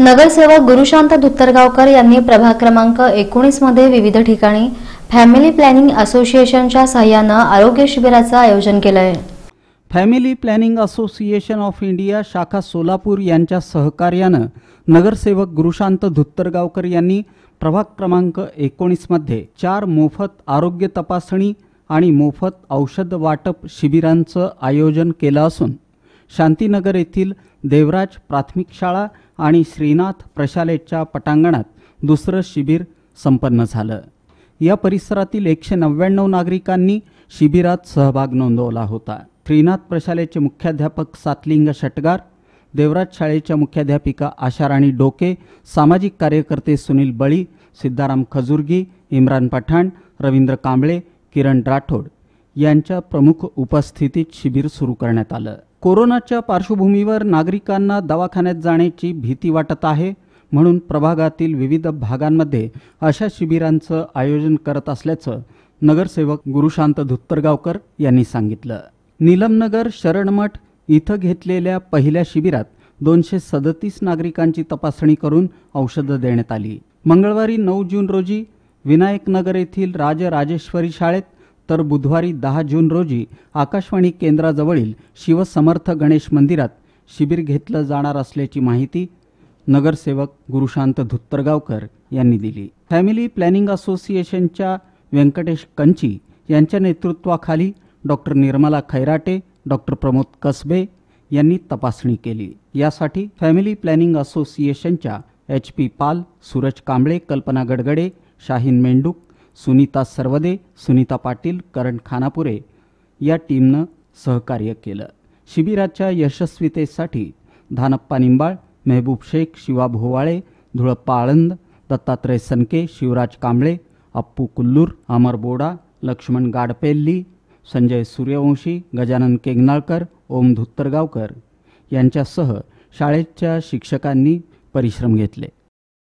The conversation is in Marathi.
नगरसेवक गुरुशांत धुत्तरगावकर यांनी प्रभाग क्रमांक एकोणीसमध्ये विविध ठिकाणी फॅमिली प्लॅनिंग असोसिएशनच्या सहाय्यानं आरोग्य शिबिराचं आयोजन केलं आहे family planning association of India शाखा सोलापूर यांच्या सहकार्यानं नगरसेवक गुरुशांत धुत्तरगावकर यांनी प्रभाग क्रमांक एकोणीसमध्ये चार मोफत आरोग्य तपासणी आणि मोफत औषध वाटप शिबिरांचं आयोजन केलं असून शांतीनगर येथील देवराज प्राथमिक शाळा आणि श्रीनाथ प्रशालेच्या पटांगणात दुसरं शिबिर संपन्न झालं या परिसरातील एकशे नव्याण्णव नागरिकांनी शिबिरात सहभाग नोंदवला होता श्रीनाथ प्रशालेचे मुख्याध्यापक सातलिंग शटगार देवराज शाळेच्या मुख्याध्यापिका आशाराणी डोके सामाजिक कार्यकर्ते सुनील बळी सिद्धाराम खजुर्गी इम्रान पठाण रवींद्र कांबळे किरण राठोड यांच्या प्रमुख उपस्थितीत शिबिर सुरू करण्यात आलं कोरोनाच्या पार्श्वभूमीवर नागरिकांना दवाखान्यात जाण्याची भीती वाटत आहे म्हणून प्रभागातील विविध भागांमध्ये अशा शिबिरांचं आयोजन करत असल्याचं नगरसेवक गुरुशांत धुत्तरगावकर यांनी सांगितलं नीलमनगर शरणमठ इथं घेतलेल्या पहिल्या शिबिरात दोनशे सदतीस नागरिकांची तपासणी करून औषधं देण्यात आली मंगळवारी नऊ जून रोजी विनायकनगर येथील राजराजेश्वरी शाळेत तर बुधवारी दहा जून रोजी आकाशवाणी केंद्राजवळील शिवसमर्थ गणेश मंदिरात शिबिर घेतलं जाणार असल्याची माहिती नगरसेवक गुरुशांत धुत्तरगावकर यांनी दिली फॅमिली प्लॅनिंग असोसिएशनच्या व्यंकटेश कंची यांच्या नेतृत्वाखाली डॉक्टर निर्मला खैराटे डॉक्टर प्रमोद कसबे यांनी तपासणी केली यासाठी फॅमिली प्लॅनिंग असोसिएशनच्या एच पी पाल सूरज कांबळे कल्पना गडगडे शाहीन मेंडूक सुनीता सरवदे सुनीता पाटील करण खानापुरे या टीमनं सहकार्य केलं शिबिराच्या यशस्वीतेसाठी धानप्पा निंबाळ मेहबूब शेख शिवा भोवाळे धुळप्पा आळंद दत्तात्रय सनके शिवराज कांबळे अप्पू कुल्लूर अमर बोडा लक्ष्मण गाडपेल्ली संजय सूर्यवंशी गजानन केंगनाळकर ओम धुत्तरगावकर यांच्यासह शाळेच्या शिक्षकांनी परिश्रम घेतले